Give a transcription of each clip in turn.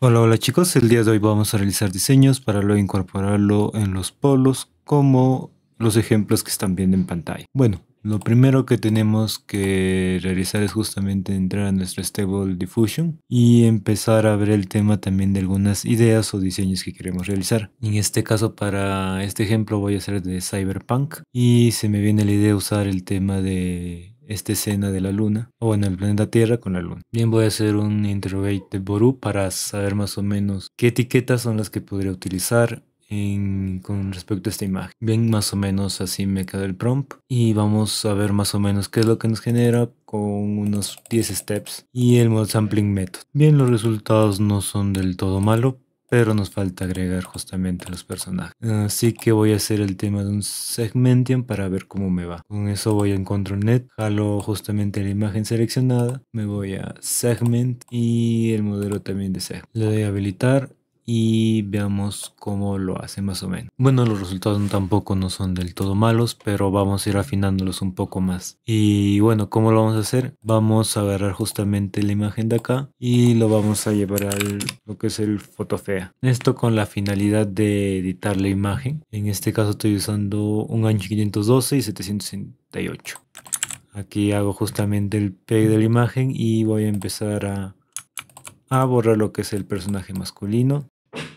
Hola, hola chicos, el día de hoy vamos a realizar diseños para luego incorporarlo en los polos como los ejemplos que están viendo en pantalla. Bueno, lo primero que tenemos que realizar es justamente entrar a nuestro Stable Diffusion y empezar a ver el tema también de algunas ideas o diseños que queremos realizar. En este caso para este ejemplo voy a hacer de Cyberpunk y se me viene la idea usar el tema de esta escena de la luna, o en el planeta Tierra con la luna. Bien, voy a hacer un interrogate de Boru para saber más o menos qué etiquetas son las que podría utilizar con respecto a esta imagen. Bien, más o menos así me quedó el prompt y vamos a ver más o menos qué es lo que nos genera con unos 10 steps y el mode sampling method. Bien, los resultados no son del todo malo, pero nos falta agregar justamente los personajes. Así que voy a hacer el tema de un segmentium para ver cómo me va. Con eso voy a Control Net, jalo justamente la imagen seleccionada, me voy a Segment y el modelo también de Segment. Le doy a habilitar y veamos cómo lo hace más o menos. Bueno, los resultados tampoco no son del todo malos, pero vamos a ir afinándolos un poco más. Y bueno, ¿cómo lo vamos a hacer? Vamos a agarrar justamente la imagen de acá y lo vamos a llevar a lo que es el fotofea. Esto con la finalidad de editar la imagen. En este caso estoy usando un ancho 512 y 768. Aquí hago justamente el pegue de la imagen y voy a empezar a a borrar lo que es el personaje masculino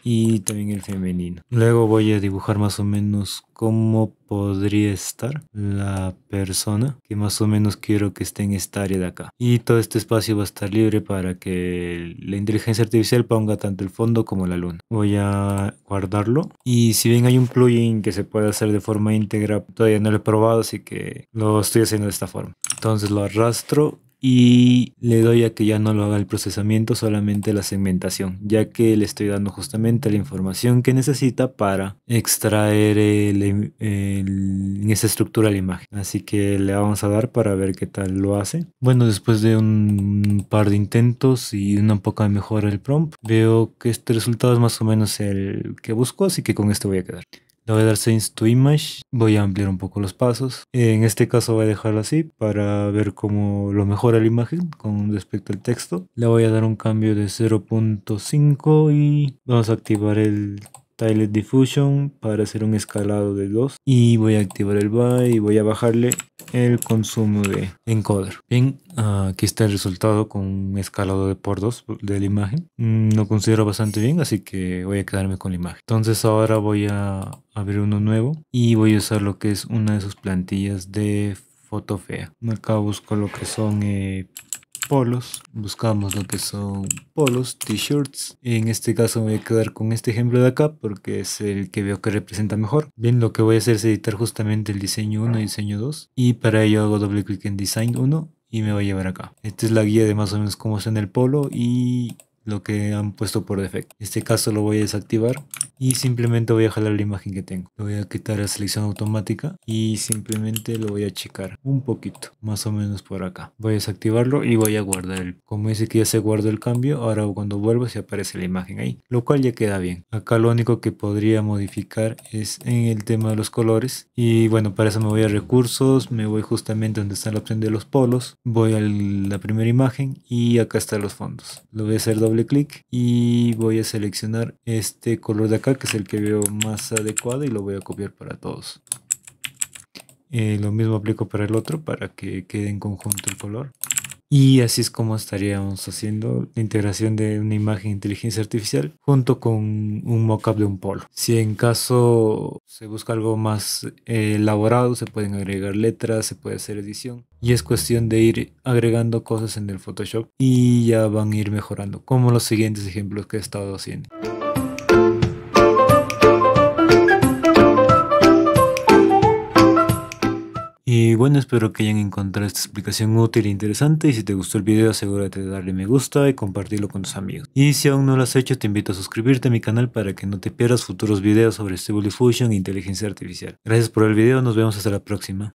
y también el femenino. Luego voy a dibujar más o menos cómo podría estar la persona que más o menos quiero que esté en esta área de acá. Y todo este espacio va a estar libre para que la inteligencia artificial ponga tanto el fondo como la luna. Voy a guardarlo y si bien hay un plugin que se puede hacer de forma íntegra, todavía no lo he probado, así que lo estoy haciendo de esta forma. Entonces lo arrastro y le doy a que ya no lo haga el procesamiento, solamente la segmentación, ya que le estoy dando justamente la información que necesita para extraer em, en esa estructura la imagen. Así que le vamos a dar para ver qué tal lo hace. Bueno, después de un par de intentos y una poca mejora del prompt, veo que este resultado es más o menos el que busco, así que con esto voy a quedar. Le voy a dar Saints to Image, voy a ampliar un poco los pasos. En este caso voy a dejarlo así para ver cómo lo mejora la imagen con respecto al texto. Le voy a dar un cambio de 0.5 y vamos a activar el Tilet Diffusion para hacer un escalado de 2 y voy a activar el by y voy a bajarle el consumo de encoder. Bien, aquí está el resultado con un escalado de por 2 de la imagen. No mm, considero bastante bien, así que voy a quedarme con la imagen. Entonces ahora voy a abrir uno nuevo y voy a usar lo que es una de sus plantillas de foto fea. Acá busco lo que son eh, polos, buscamos lo que son polos, t-shirts. En este caso me voy a quedar con este ejemplo de acá porque es el que veo que representa mejor. Bien, lo que voy a hacer es editar justamente el diseño 1 y diseño 2 y para ello hago doble clic en design 1 y me voy a llevar acá. Esta es la guía de más o menos cómo se el polo y lo que han puesto por defecto. En este caso lo voy a desactivar y simplemente voy a jalar la imagen que tengo. voy a quitar la selección automática y simplemente lo voy a checar un poquito, más o menos por acá. Voy a desactivarlo y voy a guardar el. Como dice que ya se guardó el cambio, ahora cuando vuelvo se aparece la imagen ahí, lo cual ya queda bien. Acá lo único que podría modificar es en el tema de los colores y bueno, para eso me voy a recursos, me voy justamente donde está la opción de los polos, voy a la primera imagen y acá están los fondos. Lo voy a hacer doble clic y voy a seleccionar este color de acá que es el que veo más adecuado y lo voy a copiar para todos. Eh, lo mismo aplico para el otro para que quede en conjunto el color. Y así es como estaríamos haciendo la integración de una imagen de inteligencia artificial junto con un mockup de un polo. Si en caso se busca algo más eh, elaborado, se pueden agregar letras, se puede hacer edición. Y es cuestión de ir agregando cosas en el Photoshop y ya van a ir mejorando, como los siguientes ejemplos que he estado haciendo. Y bueno, espero que hayan encontrado esta explicación útil e interesante y si te gustó el video asegúrate de darle me gusta y compartirlo con tus amigos. Y si aún no lo has hecho te invito a suscribirte a mi canal para que no te pierdas futuros videos sobre Stable Diffusion e inteligencia artificial. Gracias por el video, nos vemos hasta la próxima.